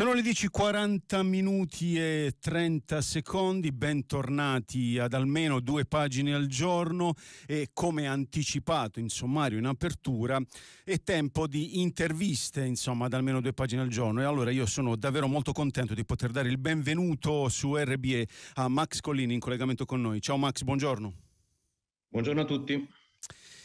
Sono le 10:40 minuti e 30 secondi, bentornati ad almeno due pagine al giorno e come anticipato in sommario in apertura è tempo di interviste, insomma, ad almeno due pagine al giorno e allora io sono davvero molto contento di poter dare il benvenuto su RBE a Max Collini in collegamento con noi. Ciao Max, buongiorno. Buongiorno a tutti.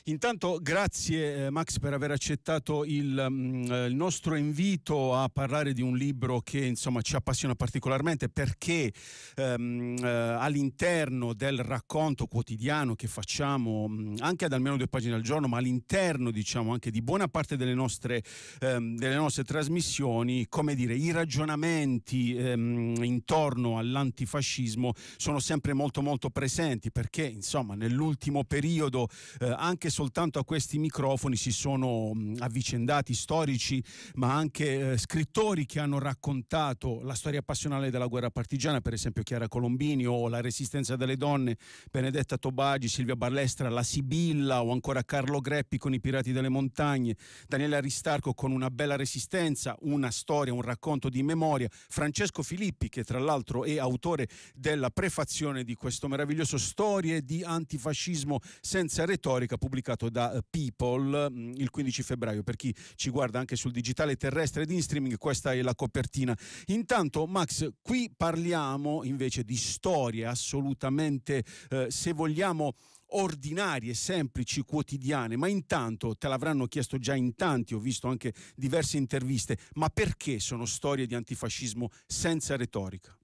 Intanto grazie eh, Max per aver accettato il, mm, eh, il, nostro invito a parlare di un libro che insomma ci appassiona particolarmente perché ehm, eh, all'interno del racconto quotidiano che facciamo mm, anche ad almeno due pagine al giorno, ma all'interno diciamo anche di buona parte delle nostre, ehm, delle nostre trasmissioni, come dire, i ragionamenti ehm, intorno all'antifascismo sono sempre molto molto presenti perché insomma nell'ultimo periodo eh, anche soltanto a questi microfoni si sono mm, avvicendati storici, ma anche eh, scrittori che hanno raccontato la storia passionale della guerra partigiana, per esempio Chiara Colombini o la resistenza delle donne, Benedetta Tobagi, Silvia Ballestra, la Sibilla o ancora Carlo Greppi con i Pirati delle Montagne, Daniele Aristarco con una bella resistenza, una storia, un racconto di memoria, Francesco Filippi che tra l'altro è autore della prefazione di questo meraviglioso Storie di antifascismo senza retorica pubblicato pubblicato da eh, People mm, il 15 febbraio. Per chi ci guarda anche sul digitale terrestre ed in streaming, questa è la copertina. Intanto, Max, qui parliamo invece di storie assolutamente, eh, se vogliamo, ordinarie, semplici, quotidiane, ma intanto te l'avranno chiesto già in tanti, ho visto anche diverse interviste, ma perché sono storie di antifascismo senza retorica?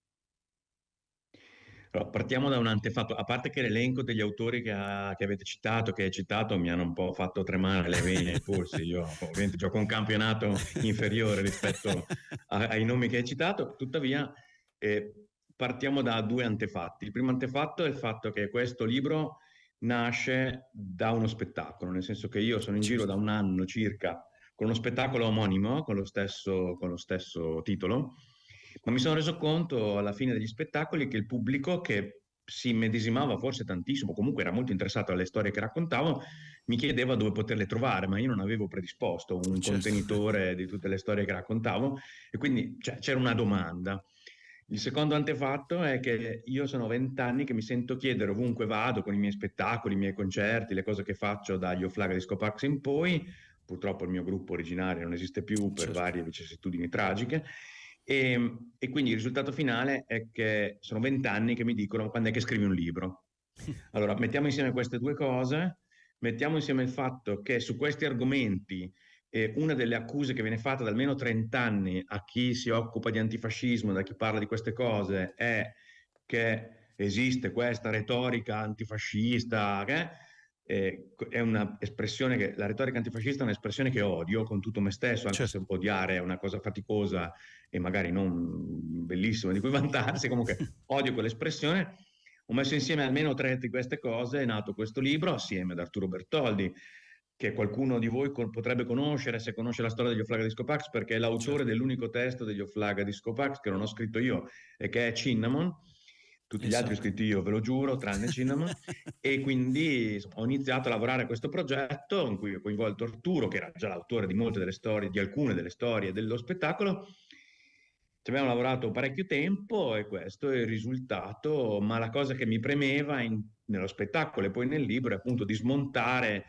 Però partiamo da un antefatto, a parte che l'elenco degli autori che, ha, che avete citato, che hai citato, mi hanno un po' fatto tremare le vene e polsi. Io ovviamente gioco un campionato inferiore rispetto a, ai nomi che hai citato, tuttavia eh, partiamo da due antefatti. Il primo antefatto è il fatto che questo libro nasce da uno spettacolo, nel senso che io sono in giro da un anno circa con uno spettacolo omonimo, con lo stesso, con lo stesso titolo, ma mi sono reso conto alla fine degli spettacoli che il pubblico che si medesimava forse tantissimo, comunque era molto interessato alle storie che raccontavo, mi chiedeva dove poterle trovare, ma io non avevo predisposto un certo. contenitore di tutte le storie che raccontavo e quindi cioè, c'era una domanda. Il secondo antefatto è che io sono vent'anni che mi sento chiedere ovunque vado con i miei spettacoli, i miei concerti, le cose che faccio dagli Oflaga di Parks in poi, purtroppo il mio gruppo originario non esiste più per certo. varie vicissitudini tragiche, e, ehm, e quindi il risultato finale è che sono vent'anni che mi dicono quando è che scrivi un libro. Allora, mettiamo insieme queste due cose, mettiamo insieme il fatto che su questi argomenti eh, una delle accuse che viene fatta da almeno 30 anni a chi si occupa di antifascismo, da chi parla di queste cose, è che esiste questa retorica antifascista, che eh, è un'espressione che la retorica antifascista è un'espressione che odio con tutto me stesso, anche certo. se odiare è una cosa faticosa e magari non bellissima di cui vantarsi, comunque odio quell'espressione. Ho messo insieme almeno tre di queste cose, è nato questo libro assieme ad Arturo Bertoldi, che qualcuno di voi co- potrebbe conoscere se conosce la storia degli Oflaga di Scopax, perché è l'autore certo. dell'unico testo degli Oflaga di Scopax che non ho scritto io e che è Cinnamon tutti esatto. gli altri ho esatto. scritti io, ve lo giuro, tranne cinema. e quindi insomma, ho iniziato a lavorare a questo progetto in cui ho coinvolto Arturo, che era già l'autore di molte delle storie, di alcune delle storie dello spettacolo. Ci abbiamo lavorato parecchio tempo e questo è il risultato, ma la cosa che mi premeva in, nello spettacolo e poi nel libro è appunto di smontare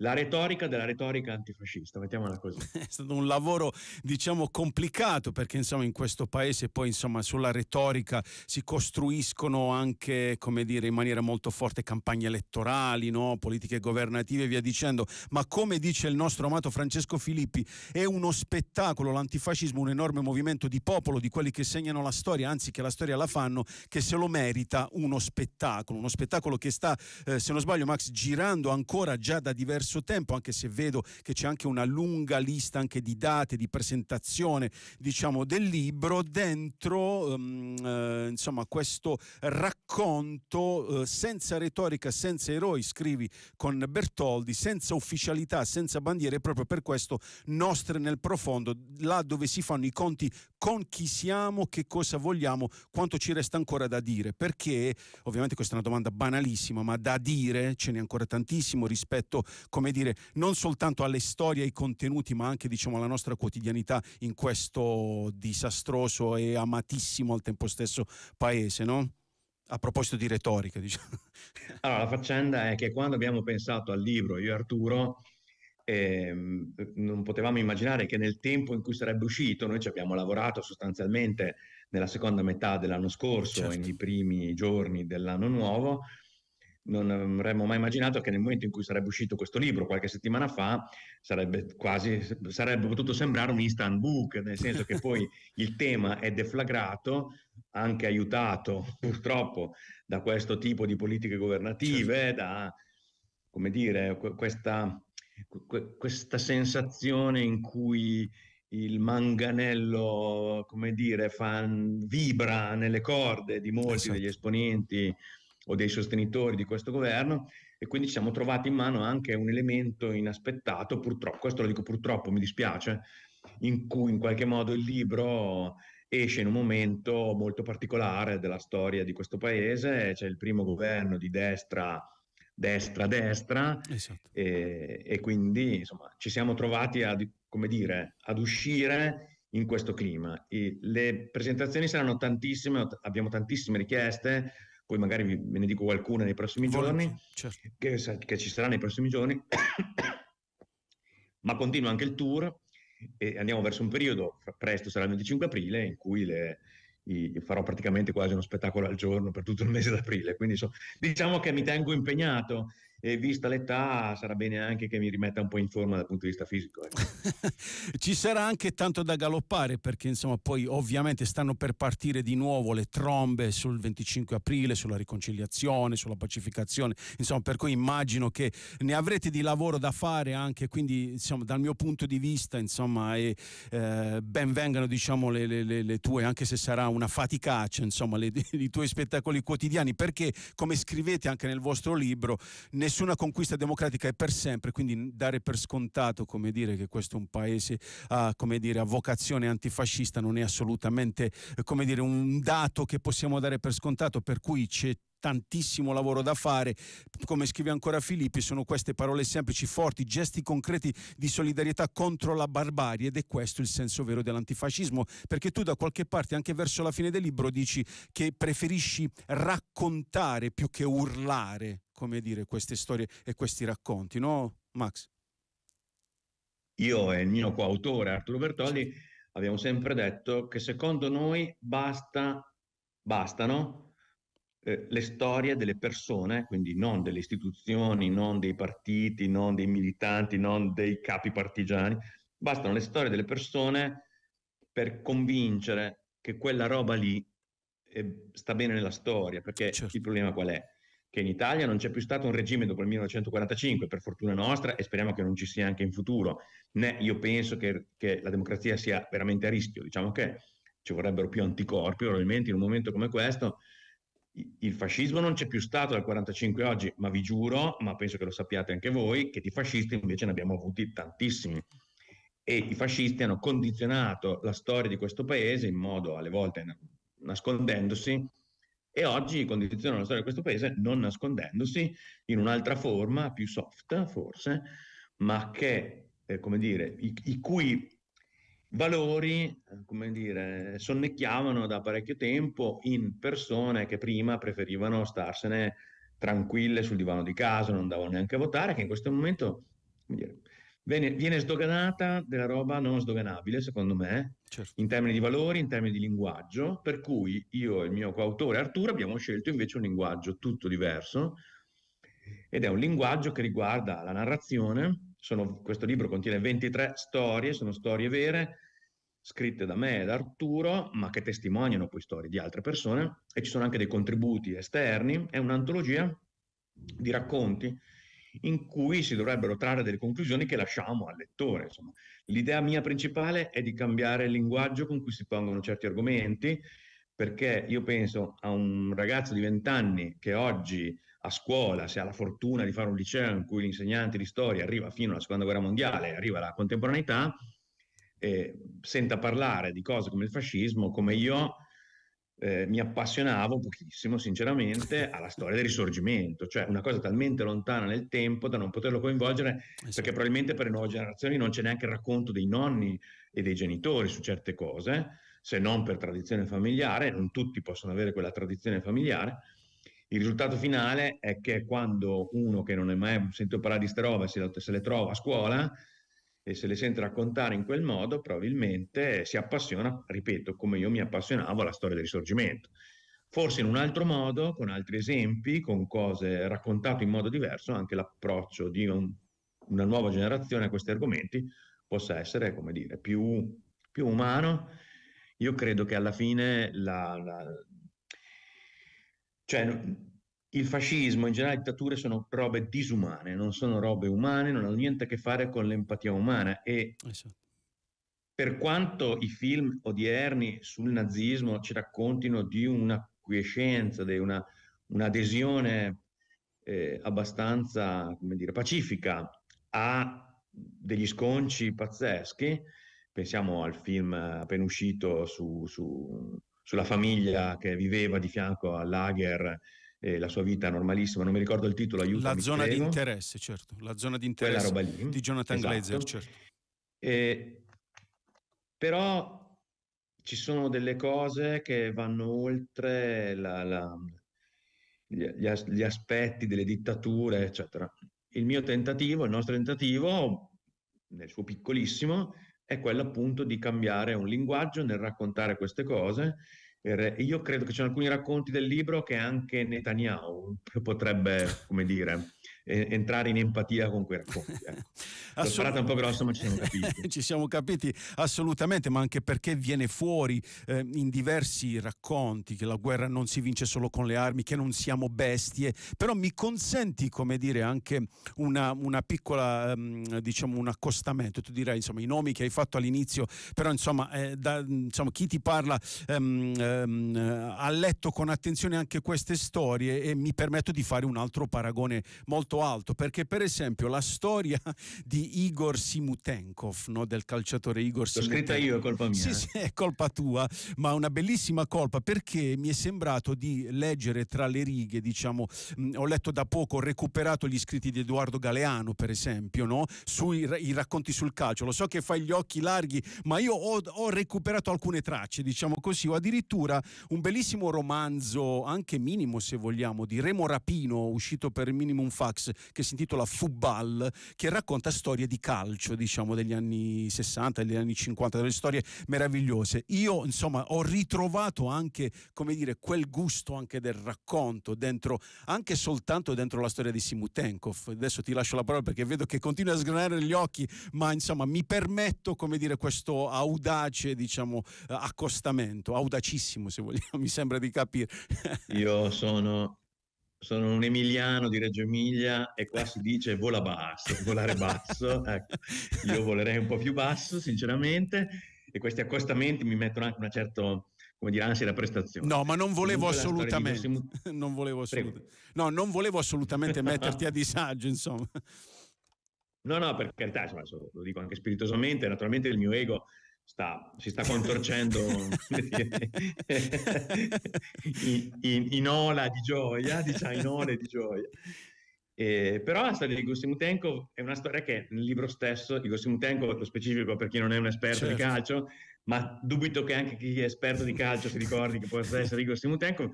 la retorica della retorica antifascista, mettiamola così. È stato un lavoro, diciamo, complicato perché insomma in questo paese poi insomma sulla retorica si costruiscono anche, come dire, in maniera molto forte campagne elettorali, no? politiche governative e via dicendo, ma come dice il nostro amato Francesco Filippi, è uno spettacolo l'antifascismo, un enorme movimento di popolo di quelli che segnano la storia, anzi che la storia la fanno, che se lo merita uno spettacolo, uno spettacolo che sta, eh, se non sbaglio Max, girando ancora già da diversi diverso tempo, anche se vedo che c'è anche una lunga lista anche di date, di presentazione diciamo, del libro, dentro um, eh, insomma, questo racconto eh, senza retorica, senza eroi, scrivi con Bertoldi, senza ufficialità, senza bandiere, proprio per questo nostre nel profondo, là dove si fanno i conti con chi siamo, che cosa vogliamo, quanto ci resta ancora da dire, perché ovviamente questa è una domanda banalissima, ma da dire ce n'è ancora tantissimo rispetto, come dire, non soltanto alle storie, ai contenuti, ma anche diciamo alla nostra quotidianità in questo disastroso e amatissimo al tempo stesso paese, no? A proposito di retorica, diciamo. Allora, la faccenda è che quando abbiamo pensato al libro, io e Arturo, eh, non potevamo immaginare che nel tempo in cui sarebbe uscito, noi ci abbiamo lavorato sostanzialmente nella seconda metà dell'anno scorso, certo. nei primi giorni dell'anno nuovo, non avremmo mai immaginato che nel momento in cui sarebbe uscito questo libro qualche settimana fa sarebbe quasi sarebbe potuto sembrare un instant book, nel senso che poi il tema è deflagrato, anche aiutato purtroppo da questo tipo di politiche governative, certo. da come dire, questa questa sensazione in cui il manganello, come dire, fa, vibra nelle corde di molti esatto. degli esponenti o dei sostenitori di questo governo e quindi ci siamo trovati in mano anche un elemento inaspettato, purtroppo, questo lo dico purtroppo, mi dispiace, in cui in qualche modo il libro esce in un momento molto particolare della storia di questo paese, c'è il primo governo di destra destra-destra esatto. e, e, quindi insomma, ci siamo trovati a, dire, ad uscire in questo clima. E le presentazioni saranno tantissime, abbiamo tantissime richieste, poi magari ve ne dico qualcuna nei prossimi Volete, giorni, certo. che, che, ci sarà nei prossimi giorni, ma continua anche il tour e andiamo verso un periodo, presto sarà il 25 aprile, in cui le, farò praticamente quasi uno spettacolo al giorno per tutto il mese d'aprile, quindi so, diciamo che mi tengo impegnato e vista l'età sarà bene anche che mi rimetta un po' in forma dal punto di vista fisico. Ecco. Ci sarà anche tanto da galoppare perché insomma poi ovviamente stanno per partire di nuovo le trombe sul 25 aprile, sulla riconciliazione, sulla pacificazione, insomma per cui immagino che ne avrete di lavoro da fare anche, quindi insomma dal mio punto di vista insomma e, eh, ben vengano diciamo le, le, le, tue, anche se sarà una faticaccia insomma le, i tuoi spettacoli quotidiani perché come scrivete anche nel vostro libro, nessuno nessuna conquista democratica è per sempre, quindi dare per scontato come dire, che questo è un paese a, ah, come dire, a vocazione antifascista non è assolutamente eh, come dire, un dato che possiamo dare per scontato, per cui c'è tantissimo lavoro da fare. Come scrive ancora Filippi, sono queste parole semplici, forti, gesti concreti di solidarietà contro la barbarie ed è questo il senso vero dell'antifascismo, perché tu da qualche parte, anche verso la fine del libro, dici che preferisci raccontare più che urlare come dire, queste storie e questi racconti, no Max? Io e il mio coautore Arturo Bertolli abbiamo sempre detto che secondo noi basta, bastano eh, le storie delle persone, quindi non delle istituzioni, non dei partiti, non dei militanti, non dei capi partigiani, bastano le storie delle persone per convincere che quella roba lì eh, sta bene nella storia, perché certo. il problema qual è? che in Italia non c'è più stato un regime dopo il 1945, per fortuna nostra, e speriamo che non ci sia anche in futuro, né io penso che, che la democrazia sia veramente a rischio, diciamo che ci vorrebbero più anticorpi, probabilmente in un momento come questo il fascismo non c'è più stato dal 45 oggi, ma vi giuro, ma penso che lo sappiate anche voi, che di fascisti invece ne abbiamo avuti tantissimi. E i fascisti hanno condizionato la storia di questo paese in modo, alle volte nascondendosi, e oggi condizionano la storia di questo paese non nascondendosi in un'altra forma, più soft forse, ma che, eh, come dire, i, i cui valori, eh, come dire, sonnecchiavano da parecchio tempo in persone che prima preferivano starsene tranquille sul divano di casa, non davano neanche a votare, che in questo momento, come dire, viene, viene sdoganata della roba non sdoganabile, secondo me, certo. in termini di valori, in termini di linguaggio, per cui io e il mio coautore Arturo abbiamo scelto invece un linguaggio tutto diverso ed è un linguaggio che riguarda la narrazione. Sono, questo libro contiene 23 storie, sono storie vere, scritte da me e da Arturo, ma che testimoniano poi storie di altre persone e ci sono anche dei contributi esterni. È un'antologia di racconti in cui si dovrebbero trarre delle conclusioni che lasciamo al lettore. Insomma. L'idea mia principale è di cambiare il linguaggio con cui si pongono certi argomenti, perché io penso a un ragazzo di 20 anni che oggi a scuola, se ha la fortuna di fare un liceo in cui l'insegnante di storia arriva fino alla seconda guerra mondiale, arriva alla contemporaneità, e eh, senta parlare di cose come il fascismo, come io eh, mi appassionavo pochissimo, sinceramente, alla storia del risorgimento, cioè una cosa talmente lontana nel tempo da non poterlo coinvolgere, esatto. perché probabilmente per le nuove generazioni non c'è neanche il racconto dei nonni e dei genitori su certe cose, se non per tradizione familiare, non tutti possono avere quella tradizione familiare. Il risultato finale è che quando uno che non è mai sentito parlare di ste robe se le trova a scuola, e se le sente raccontare in quel modo probabilmente si appassiona, ripeto, come io mi appassionavo alla storia del risorgimento. Forse in un altro modo, con altri esempi, con cose raccontate in modo diverso, anche l'approccio di un, una nuova generazione a questi argomenti possa essere, come dire, più, più umano. Io credo che alla fine la, la cioè, il fascismo, in generale le dittature sono robe disumane, non sono robe umane, non hanno niente a che fare con l'empatia umana e esatto. per quanto i film odierni sul nazismo ci raccontino di una quiescenza, di una, un'adesione eh, abbastanza, come dire, pacifica a degli sconci pazzeschi, pensiamo al film appena uscito su, su, sulla famiglia che viveva di fianco al lager eh, la sua vita normalissima, non mi ricordo il titolo, aiutami. La zona di interesse, certo, la zona di interesse lì, di Jonathan esatto. Glazer, certo. Eh, però ci sono delle cose che vanno oltre la, la, gli, gli aspetti delle dittature, eccetera. Il mio tentativo, il nostro tentativo, nel suo piccolissimo, è quello appunto di cambiare un linguaggio nel raccontare queste cose io credo che ci sono alcuni racconti del libro che anche Netanyahu potrebbe, come dire, eh, entrare in empatia con quei racconti. Ecco. Assolut- un po' grosso, ma ci siamo capiti. ci siamo capiti assolutamente, ma anche perché viene fuori eh, in diversi racconti che la guerra non si vince solo con le armi, che non siamo bestie, però mi consenti, come dire, anche una, una piccola, um, diciamo, un accostamento. Tu direi, insomma, i nomi che hai fatto all'inizio, però, insomma, eh, da, insomma chi ti parla um, um, ha letto con attenzione anche queste storie e mi permetto di fare un altro paragone molto molto alto perché per esempio la storia di Igor Simutenkov, no? del calciatore Igor Simutenkov. L'ho scritta io, è colpa mia. Sì, eh. sì, è colpa tua, ma una bellissima colpa perché mi è sembrato di leggere tra le righe, diciamo, mh, ho letto da poco, ho recuperato gli scritti di Edoardo Galeano per esempio, no? sui i racconti sul calcio. Lo so che fai gli occhi larghi, ma io ho, ho recuperato alcune tracce, diciamo così, o addirittura un bellissimo romanzo, anche minimo se vogliamo, di Remo Rapino, uscito per Minimum Fax, che si intitola Fubal, che racconta storie di calcio, diciamo, degli anni 60, degli anni 50, delle storie meravigliose. Io, insomma, ho ritrovato anche, come dire, quel gusto anche del racconto dentro, anche soltanto dentro la storia di Simutenkov. Adesso ti lascio la parola perché vedo che continui a sgranare gli occhi, ma insomma, mi permetto, come dire, questo audace, diciamo, eh, accostamento, audacissimo se vogliamo, mi sembra di capire. Io sono sono un emiliano di Reggio Emilia e qua si dice vola basso, volare basso, ecco, io volerei un po' più basso sinceramente e questi accostamenti mi mettono anche una certa come dire, ansia da prestazione. No, ma non volevo Comunque assolutamente, prossimo... non volevo assolutamente, no, non volevo assolutamente metterti a disagio, insomma. No, no, per carità, insomma, lo dico anche spiritosamente, naturalmente il mio ego sta, si sta contorcendo in, in, in, ola di gioia, diciamo in ole di gioia. Eh, però la storia di Gosimutenko è una storia che nel libro stesso, di Gosimutenko lo specifico per chi non è un esperto certo. di calcio, ma dubito che anche chi è esperto di calcio si ricordi che possa essere Igor Simutenko,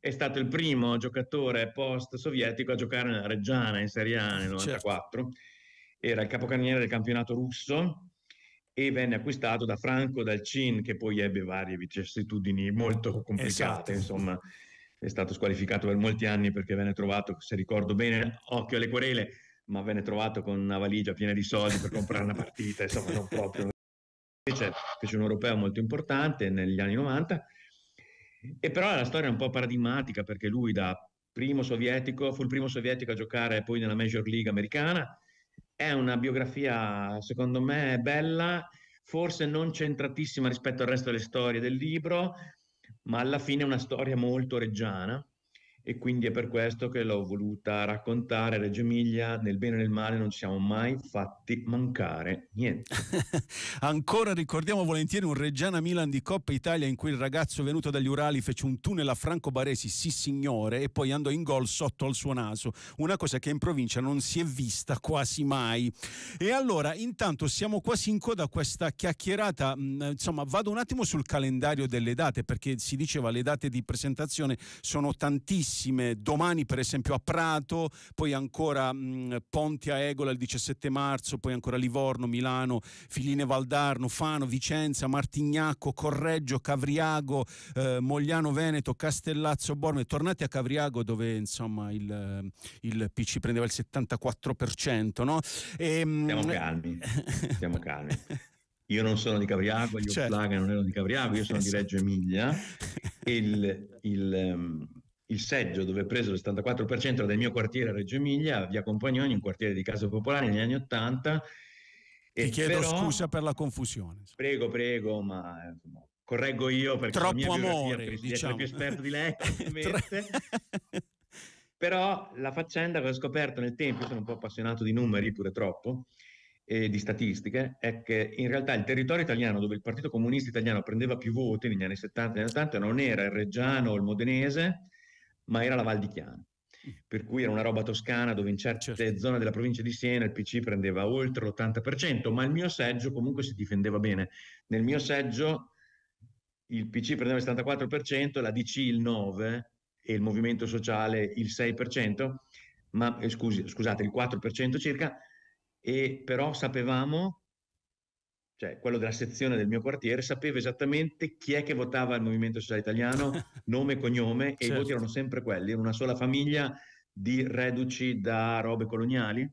è stato il primo giocatore post-sovietico a giocare nella Reggiana in Serie A nel 94. Certo. Era il capocannoniere del campionato russo e venne acquistato da Franco Dalcin che poi ebbe varie vicissitudini molto complicate, esatto. insomma è stato squalificato per molti anni perché venne trovato, se ricordo bene, occhio alle querele, ma venne trovato con una valigia piena di soldi per comprare una partita, insomma non proprio. Invece fece un europeo molto importante negli anni 90 e però la storia è un po' paradigmatica perché lui da primo sovietico, fu il primo sovietico a giocare poi nella Major League americana, è una biografia, secondo me, bella, forse non centratissima rispetto al resto delle storie del libro, ma alla fine è una storia molto reggiana e quindi è per questo che l'ho voluta raccontare a Reggio Emilia, nel bene e nel male non ci siamo mai fatti mancare niente. Ancora ricordiamo volentieri un Reggiana Milan di Coppa Italia in cui il ragazzo venuto dagli Urali fece un tunnel a Franco Baresi, sì signore, e poi andò in gol sotto al suo naso, una cosa che in provincia non si è vista quasi mai. E allora, intanto siamo quasi in coda a questa chiacchierata, mm, insomma, vado un attimo sul calendario delle date perché si diceva le date di presentazione sono tantissime tantissime, domani per esempio a Prato, poi ancora mh, Ponti a Egola il 17 marzo, poi ancora Livorno, Milano, Filine Valdarno, Fano, Vicenza, Martignacco, Correggio, Cavriago, eh, Mogliano Veneto, Castellazzo, Borme. Tornate a Cavriago dove insomma il, il PC prendeva il 74%. No? E, ehm, Siamo calmi, siamo calmi. Io non sono di Cavriago, gli certo. Plaga non erano di Cavriago, io sono esatto. di Reggio Emilia. Il, il, ehm, il seggio dove ho preso il 74% del mio quartiere a Reggio Emilia, via Compagnoni, un quartiere di case popolari negli anni Ottanta. Ti chiedo però, scusa per la confusione. Prego, prego, ma insomma, correggo io perché Troppo la mia amore, diciamo. più esperto di lei. però la faccenda che ho scoperto nel tempo, sono un po' appassionato di numeri pure troppo, e di statistiche è che in realtà il territorio italiano dove il Partito Comunista Italiano prendeva più voti negli anni 70 e 80 non era il Reggiano o il Modenese, ma era la Val di Chiana. Per cui era una roba toscana dove in certe certo. zone della provincia di Siena il PC prendeva oltre l'80%, ma il mio seggio comunque si difendeva bene. Nel mio seggio il PC prendeva il 74%, la DC il 9% e il Movimento Sociale il 6%, ma eh, scusi, scusate, il 4% circa, e però sapevamo cioè quello della sezione del mio quartiere, sapeva esattamente chi è che votava il Movimento Sociale Italiano, nome e cognome, e certo. i voti certo. erano sempre quelli, era una sola famiglia di reduci da robe coloniali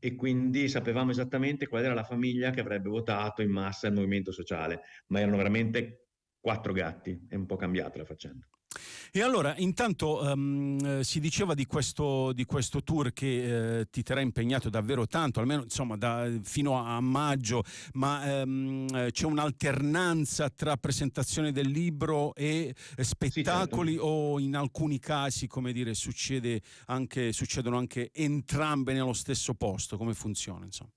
e quindi sapevamo esattamente qual era la famiglia che avrebbe votato in massa il Movimento Sociale, ma erano veramente quattro gatti, è un po' cambiata la faccenda. E allora, intanto um, si diceva di questo, di questo tour che eh, ti terrà impegnato davvero tanto, almeno insomma da, fino a, maggio, ma um, c'è un'alternanza tra presentazione del libro e spettacoli sì, certo. o in alcuni casi, come dire, succede anche, succedono anche entrambe nello stesso posto? Come funziona? Insomma?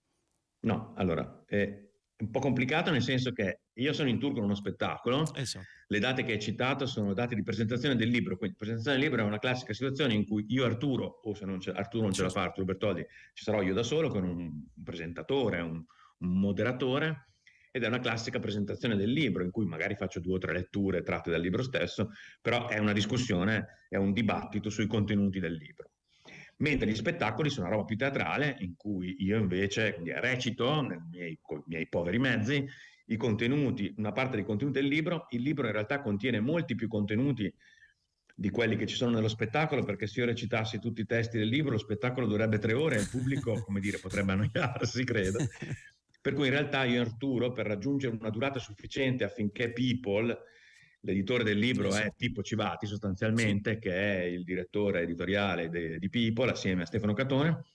No, allora, eh, un po' complicato nel senso che io sono in tour con uno spettacolo, esatto. le date che hai citato sono date di presentazione del libro, quindi presentazione del libro è una classica situazione in cui io Arturo, o se non c'è, Arturo non ce la certo. fa, Arturo Bertoldi, ci sarò io da solo con un presentatore, un, un moderatore, ed è una classica presentazione del libro in cui magari faccio due o tre letture tratte dal libro stesso, però è una discussione, è un dibattito sui contenuti del libro mentre gli spettacoli sono una roba più teatrale in cui io invece recito nei miei, con i miei poveri mezzi i contenuti, una parte dei contenuti del libro, il libro in realtà contiene molti più contenuti di quelli che ci sono nello spettacolo, perché se io recitassi tutti i testi del libro, lo spettacolo durerebbe tre ore e il pubblico, come dire, potrebbe annoiarsi, credo. Per cui in realtà io e Arturo, per raggiungere una durata sufficiente affinché People l'editore del libro esatto. è Pippo Civati sostanzialmente, sì. che è il direttore editoriale de, di People assieme a Stefano Catone.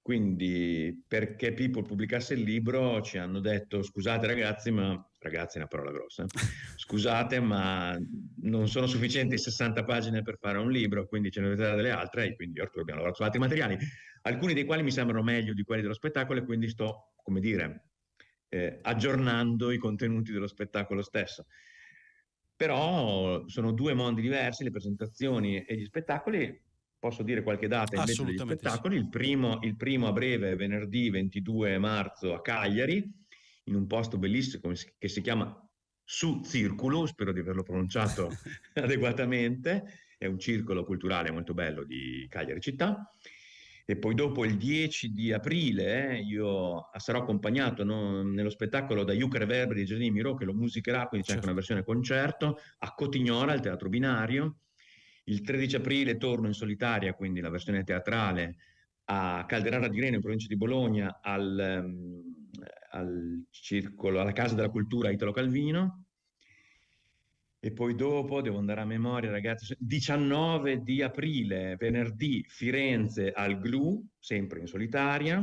Quindi perché People pubblicasse il libro ci hanno detto scusate ragazzi, ma ragazzi è una parola grossa, eh. scusate ma non sono sufficienti 60 pagine per fare un libro, quindi ce ne dovete dare delle altre e quindi Arturo abbiamo lavorato su altri materiali, alcuni dei quali mi sembrano meglio di quelli dello spettacolo e quindi sto, come dire, eh, aggiornando i contenuti dello spettacolo stesso. Però sono due mondi diversi, le presentazioni e gli spettacoli. Posso dire qualche data invece degli spettacoli. Sì. Il, primo, il primo a breve, venerdì 22 marzo a Cagliari, in un posto bellissimo che si chiama su Circulo, spero di averlo pronunciato adeguatamente, è un circolo culturale molto bello di Cagliari città e poi dopo il 10 di aprile eh, io ah, sarò accompagnato no, nello spettacolo da Juker Verber di Gianni Miro che lo musicherà, quindi c'è anche certo. una versione concerto, a Cotignola al Teatro Binario. Il 13 aprile torno in solitaria, quindi la versione teatrale, a Calderara di Reno in provincia di Bologna al, ehm, al circolo, alla Casa della Cultura Italo Calvino e poi dopo devo andare a memoria, ragazzi. 19 cioè, di aprile, venerdì, Firenze al GLU, sempre in solitaria.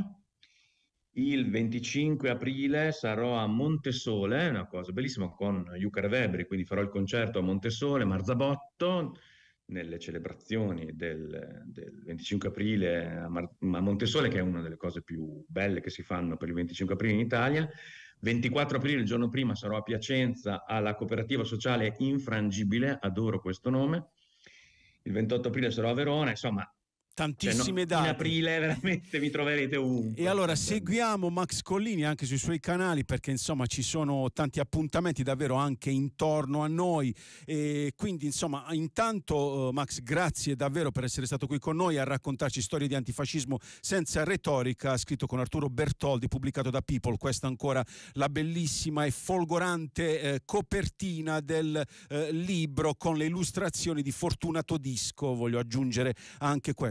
Il 25 aprile sarò a Montesole, una cosa bellissima, con Jucar Vebri, quindi farò il concerto a Montesole, Marzabotto, nelle celebrazioni del, del 25 aprile a, Mar- a Montesole, che è una delle cose più belle che si fanno per il 25 aprile in Italia 24 aprile, il giorno prima, sarò a Piacenza alla cooperativa sociale Infrangibile, adoro questo nome. Il 28 aprile sarò a Verona, insomma, tantissime cioè, no, date. In aprile veramente mi troverete ovunque. E allora seguiamo Max Collini anche sui suoi canali perché insomma ci sono tanti appuntamenti davvero anche intorno a noi e quindi insomma intanto eh, Max grazie davvero per essere stato qui con noi a raccontarci storie di antifascismo senza retorica scritto con Arturo Bertoldi pubblicato da People questa ancora la bellissima e folgorante eh, copertina del eh, libro con le illustrazioni di Fortunato Disco voglio aggiungere anche questo